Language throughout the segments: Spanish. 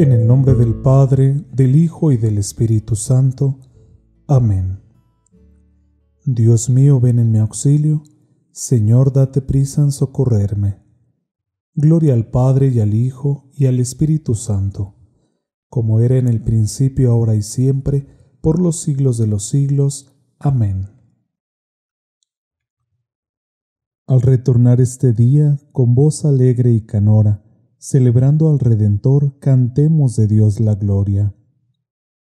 En el nombre del Padre, del Hijo y del Espíritu Santo. Amén. Dios mío, ven en mi auxilio. Señor, date prisa en socorrerme. Gloria al Padre y al Hijo y al Espíritu Santo, como era en el principio, ahora y siempre, por los siglos de los siglos. Amén. Al retornar este día, con voz alegre y canora, celebrando al Redentor, cantemos de Dios la gloria.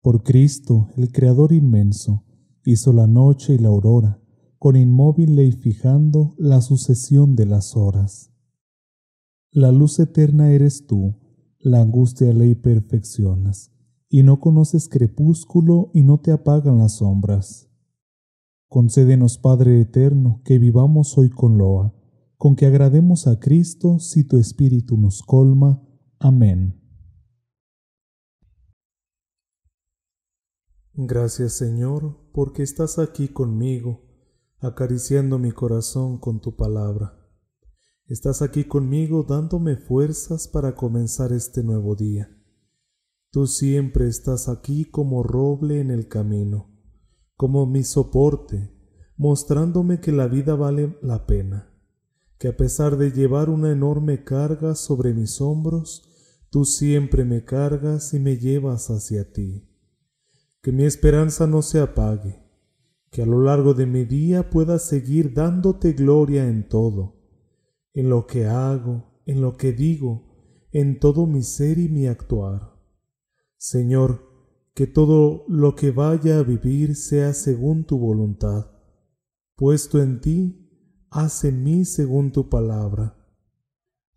Por Cristo, el Creador inmenso, hizo la noche y la aurora, con inmóvil ley fijando la sucesión de las horas. La luz eterna eres tú, la angustia ley perfeccionas, y no conoces crepúsculo y no te apagan las sombras. Concédenos, Padre eterno, que vivamos hoy con loa con que agrademos a Cristo si tu Espíritu nos colma. Amén. Gracias Señor, porque estás aquí conmigo, acariciando mi corazón con tu palabra. Estás aquí conmigo dándome fuerzas para comenzar este nuevo día. Tú siempre estás aquí como roble en el camino, como mi soporte, mostrándome que la vida vale la pena que a pesar de llevar una enorme carga sobre mis hombros, tú siempre me cargas y me llevas hacia ti. Que mi esperanza no se apague, que a lo largo de mi día pueda seguir dándote gloria en todo, en lo que hago, en lo que digo, en todo mi ser y mi actuar. Señor, que todo lo que vaya a vivir sea según tu voluntad, puesto en ti Hace mí según tu palabra.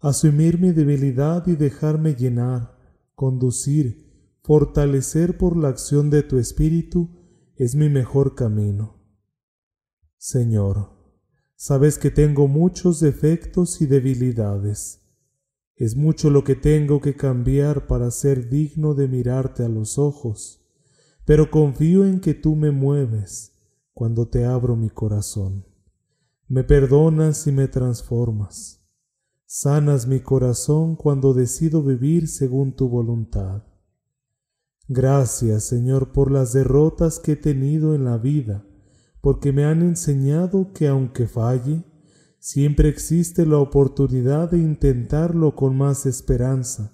Asumir mi debilidad y dejarme llenar, conducir, fortalecer por la acción de tu Espíritu es mi mejor camino. Señor, sabes que tengo muchos defectos y debilidades. Es mucho lo que tengo que cambiar para ser digno de mirarte a los ojos, pero confío en que tú me mueves cuando te abro mi corazón me perdonas y me transformas. Sanas mi corazón cuando decido vivir según tu voluntad. Gracias, Señor, por las derrotas que he tenido en la vida, porque me han enseñado que aunque falle, siempre existe la oportunidad de intentarlo con más esperanza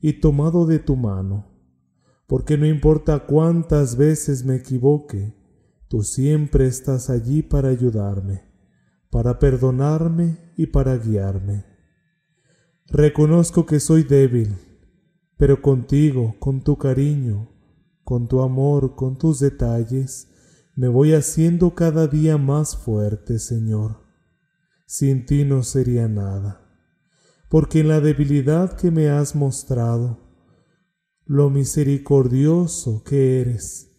y tomado de tu mano. Porque no importa cuántas veces me equivoque, tú siempre estás allí para ayudarme para perdonarme y para guiarme. Reconozco que soy débil, pero contigo, con tu cariño, con tu amor, con tus detalles, me voy haciendo cada día más fuerte, Señor. Sin ti no sería nada, porque en la debilidad que me has mostrado, lo misericordioso que eres,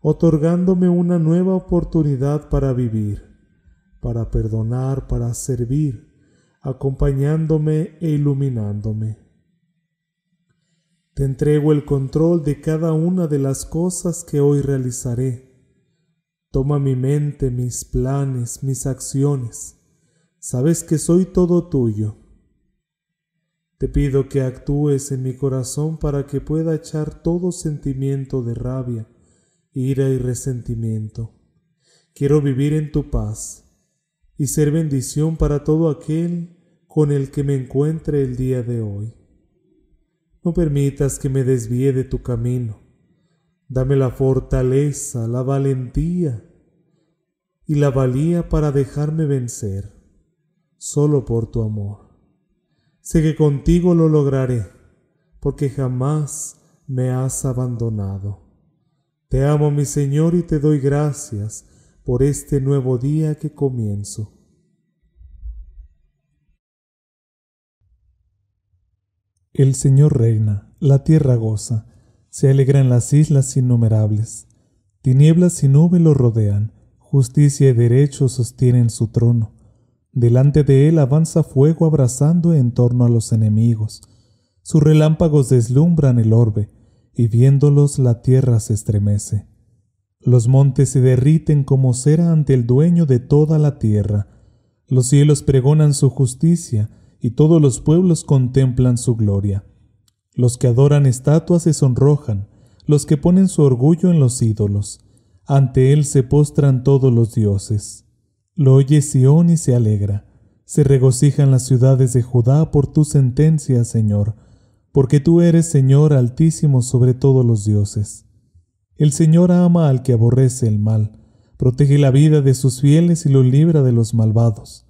otorgándome una nueva oportunidad para vivir para perdonar, para servir, acompañándome e iluminándome. Te entrego el control de cada una de las cosas que hoy realizaré. Toma mi mente, mis planes, mis acciones. Sabes que soy todo tuyo. Te pido que actúes en mi corazón para que pueda echar todo sentimiento de rabia, ira y resentimiento. Quiero vivir en tu paz y ser bendición para todo aquel con el que me encuentre el día de hoy. No permitas que me desvíe de tu camino. Dame la fortaleza, la valentía y la valía para dejarme vencer, solo por tu amor. Sé que contigo lo lograré, porque jamás me has abandonado. Te amo, mi Señor, y te doy gracias por este nuevo día que comienzo. El Señor reina, la tierra goza, se alegran las islas innumerables. Tinieblas y nube lo rodean, justicia y derecho sostienen su trono. Delante de él avanza fuego abrazando en torno a los enemigos. Sus relámpagos deslumbran el orbe, y viéndolos la tierra se estremece. Los montes se derriten como cera ante el dueño de toda la tierra. Los cielos pregonan su justicia, y todos los pueblos contemplan su gloria. Los que adoran estatuas se sonrojan, los que ponen su orgullo en los ídolos. Ante él se postran todos los dioses. Lo oye Sión y se alegra. Se regocijan las ciudades de Judá por tu sentencia, Señor, porque tú eres Señor altísimo sobre todos los dioses. El Señor ama al que aborrece el mal, protege la vida de sus fieles y lo libra de los malvados.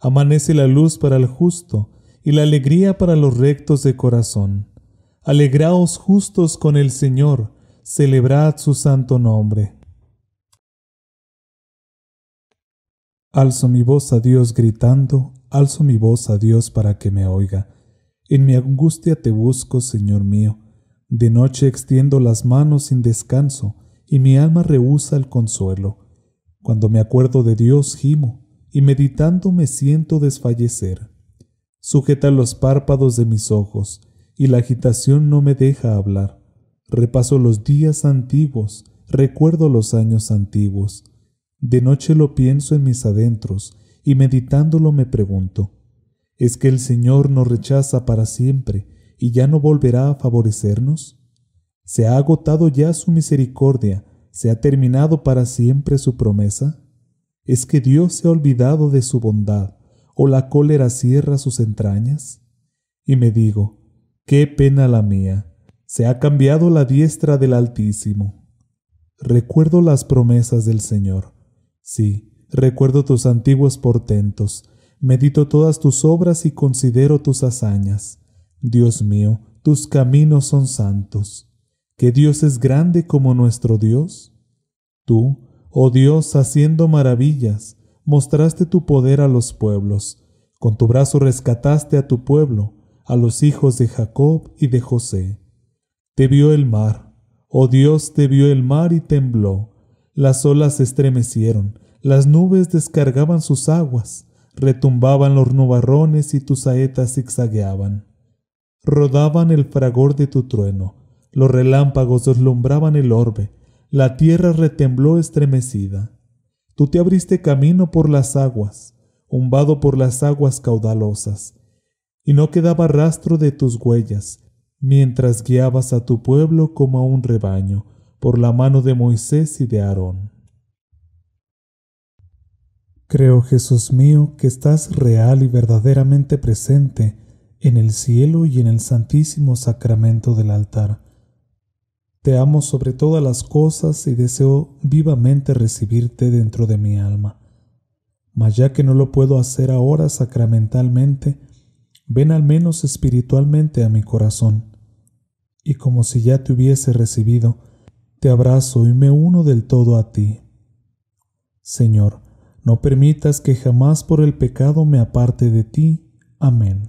Amanece la luz para el justo y la alegría para los rectos de corazón. Alegraos justos con el Señor, celebrad su santo nombre. Alzo mi voz a Dios gritando, alzo mi voz a Dios para que me oiga. En mi angustia te busco, Señor mío de noche extiendo las manos sin descanso, y mi alma rehúsa el consuelo. Cuando me acuerdo de Dios gimo, y meditando me siento desfallecer. Sujeta los párpados de mis ojos, y la agitación no me deja hablar. Repaso los días antiguos, recuerdo los años antiguos. De noche lo pienso en mis adentros, y meditándolo me pregunto, ¿es que el Señor nos rechaza para siempre y ya no volverá a favorecernos? ¿Se ha agotado ya su misericordia? ¿Se ha terminado para siempre su promesa? ¿Es que Dios se ha olvidado de su bondad, o la cólera cierra sus entrañas? Y me digo, qué pena la mía, se ha cambiado la diestra del Altísimo. Recuerdo las promesas del Señor. Sí, recuerdo tus antiguos portentos, medito todas tus obras y considero tus hazañas. Dios mío, tus caminos son santos. ¿Qué Dios es grande como nuestro Dios? Tú, oh Dios, haciendo maravillas, mostraste tu poder a los pueblos. Con tu brazo rescataste a tu pueblo, a los hijos de Jacob y de José. Te vio el mar, oh Dios, te vio el mar y tembló. Las olas se estremecieron, las nubes descargaban sus aguas, retumbaban los nubarrones y tus saetas zigzagueaban rodaban el fragor de tu trueno, los relámpagos deslumbraban el orbe, la tierra retembló estremecida. Tú te abriste camino por las aguas, umbado por las aguas caudalosas, y no quedaba rastro de tus huellas, mientras guiabas a tu pueblo como a un rebaño, por la mano de Moisés y de Aarón. Creo, Jesús mío, que estás real y verdaderamente presente en el cielo y en el santísimo sacramento del altar. Te amo sobre todas las cosas y deseo vivamente recibirte dentro de mi alma. Mas ya que no lo puedo hacer ahora sacramentalmente, ven al menos espiritualmente a mi corazón. Y como si ya te hubiese recibido, te abrazo y me uno del todo a ti. Señor, no permitas que jamás por el pecado me aparte de ti. Amén.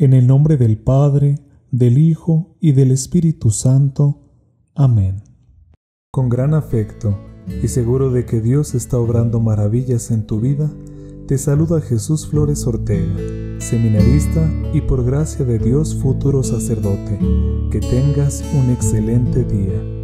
En el nombre del Padre, del Hijo y del Espíritu Santo. Amén. Con gran afecto y seguro de que Dios está obrando maravillas en tu vida, te saluda Jesús Flores Ortega, seminarista y por gracia de Dios futuro sacerdote. Que tengas un excelente día.